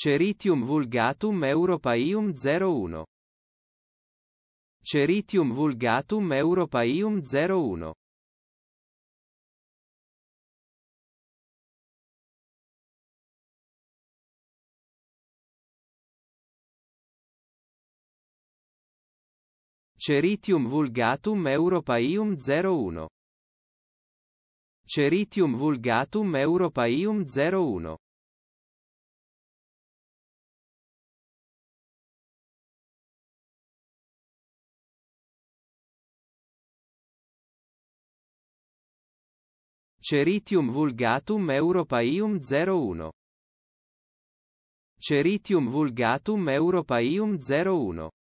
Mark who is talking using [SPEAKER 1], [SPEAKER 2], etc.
[SPEAKER 1] Ceritium vulgatum Europaeum 01. Ceritium vulgatum Europaeum 01. Ceritium vulgatum Europaeum 01. Ceritium vulgatum Europaeum 01. Ceritium vulgatum Europaium 01. Ceritium vulgatum Europaium 01.